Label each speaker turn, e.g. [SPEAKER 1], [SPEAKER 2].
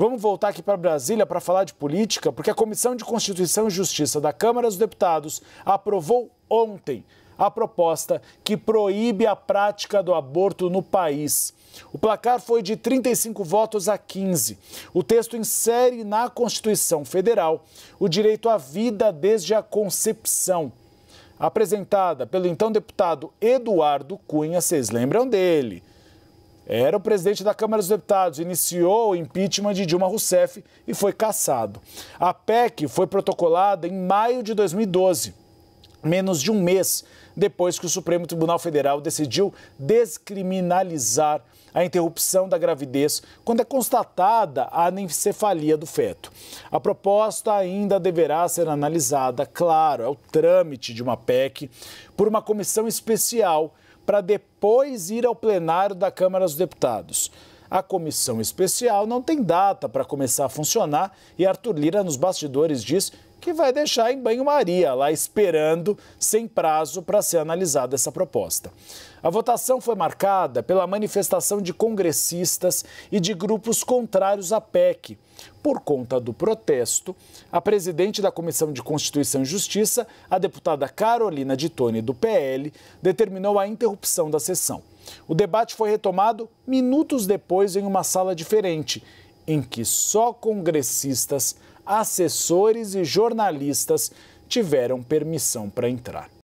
[SPEAKER 1] Vamos voltar aqui para Brasília para falar de política, porque a Comissão de Constituição e Justiça da Câmara dos Deputados aprovou ontem a proposta que proíbe a prática do aborto no país. O placar foi de 35 votos a 15. O texto insere na Constituição Federal o direito à vida desde a concepção. Apresentada pelo então deputado Eduardo Cunha, vocês lembram dele? Era o presidente da Câmara dos Deputados, iniciou o impeachment de Dilma Rousseff e foi cassado. A PEC foi protocolada em maio de 2012, menos de um mês depois que o Supremo Tribunal Federal decidiu descriminalizar a interrupção da gravidez quando é constatada a anencefalia do feto. A proposta ainda deverá ser analisada, claro, é o trâmite de uma PEC, por uma comissão especial para depois ir ao plenário da Câmara dos Deputados. A comissão especial não tem data para começar a funcionar e Arthur Lira, nos bastidores, diz que vai deixar em banho-maria, lá esperando, sem prazo, para ser analisada essa proposta. A votação foi marcada pela manifestação de congressistas e de grupos contrários à PEC. Por conta do protesto, a presidente da Comissão de Constituição e Justiça, a deputada Carolina de Tone, do PL, determinou a interrupção da sessão. O debate foi retomado minutos depois em uma sala diferente em que só congressistas, assessores e jornalistas tiveram permissão para entrar.